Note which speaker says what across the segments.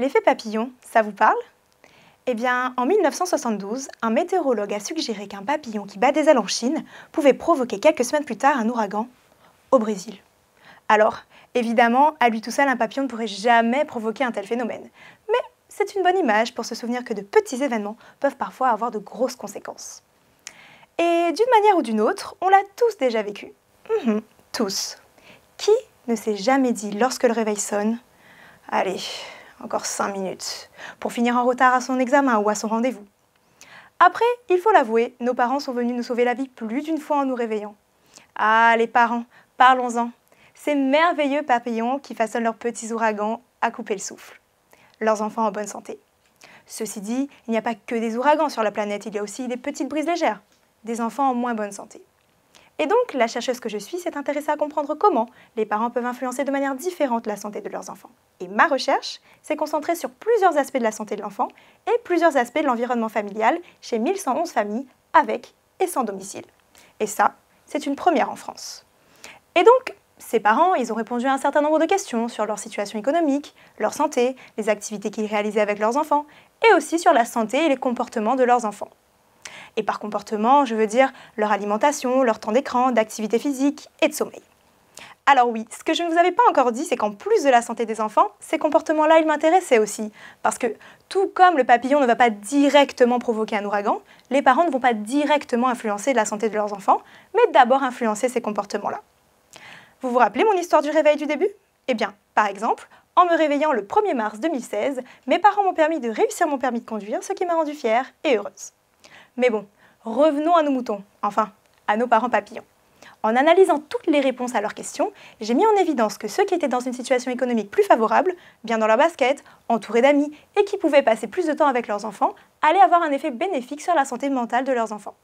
Speaker 1: L'effet papillon, ça vous parle Eh bien, en 1972, un météorologue a suggéré qu'un papillon qui bat des ailes en Chine pouvait provoquer quelques semaines plus tard un ouragan au Brésil. Alors, évidemment, à lui tout seul, un papillon ne pourrait jamais provoquer un tel phénomène. Mais c'est une bonne image pour se souvenir que de petits événements peuvent parfois avoir de grosses conséquences. Et d'une manière ou d'une autre, on l'a tous déjà vécu. Mhm, tous. Qui ne s'est jamais dit lorsque le réveil sonne Allez, encore cinq minutes, pour finir en retard à son examen ou à son rendez-vous. Après, il faut l'avouer, nos parents sont venus nous sauver la vie plus d'une fois en nous réveillant. Ah, les parents, parlons-en. Ces merveilleux papillons qui façonnent leurs petits ouragans à couper le souffle. Leurs enfants en bonne santé. Ceci dit, il n'y a pas que des ouragans sur la planète, il y a aussi des petites brises légères, des enfants en moins bonne santé. Et donc, la chercheuse que je suis s'est intéressée à comprendre comment les parents peuvent influencer de manière différente la santé de leurs enfants. Et ma recherche s'est concentrée sur plusieurs aspects de la santé de l'enfant et plusieurs aspects de l'environnement familial chez 1111 familles avec et sans domicile. Et ça, c'est une première en France. Et donc, ces parents, ils ont répondu à un certain nombre de questions sur leur situation économique, leur santé, les activités qu'ils réalisaient avec leurs enfants, et aussi sur la santé et les comportements de leurs enfants. Et par comportement, je veux dire leur alimentation, leur temps d'écran, d'activité physique et de sommeil. Alors oui, ce que je ne vous avais pas encore dit, c'est qu'en plus de la santé des enfants, ces comportements-là, ils m'intéressaient aussi. Parce que tout comme le papillon ne va pas directement provoquer un ouragan, les parents ne vont pas directement influencer la santé de leurs enfants, mais d'abord influencer ces comportements-là. Vous vous rappelez mon histoire du réveil du début Eh bien, par exemple, en me réveillant le 1er mars 2016, mes parents m'ont permis de réussir mon permis de conduire, ce qui m'a rendue fière et heureuse. Mais bon, revenons à nos moutons, enfin, à nos parents papillons. En analysant toutes les réponses à leurs questions, j'ai mis en évidence que ceux qui étaient dans une situation économique plus favorable, bien dans leur basket, entourés d'amis et qui pouvaient passer plus de temps avec leurs enfants, allaient avoir un effet bénéfique sur la santé mentale de leurs enfants.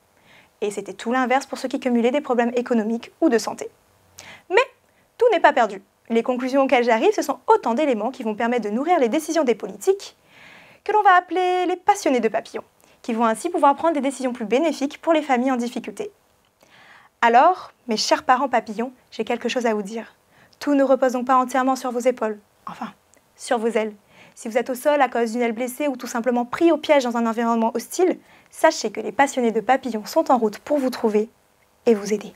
Speaker 1: Et c'était tout l'inverse pour ceux qui cumulaient des problèmes économiques ou de santé. Mais tout n'est pas perdu. Les conclusions auxquelles j'arrive, ce sont autant d'éléments qui vont permettre de nourrir les décisions des politiques que l'on va appeler les passionnés de papillons qui vont ainsi pouvoir prendre des décisions plus bénéfiques pour les familles en difficulté. Alors, mes chers parents papillons, j'ai quelque chose à vous dire. Tout ne repose donc pas entièrement sur vos épaules, enfin, sur vos ailes. Si vous êtes au sol à cause d'une aile blessée ou tout simplement pris au piège dans un environnement hostile, sachez que les passionnés de papillons sont en route pour vous trouver et vous aider.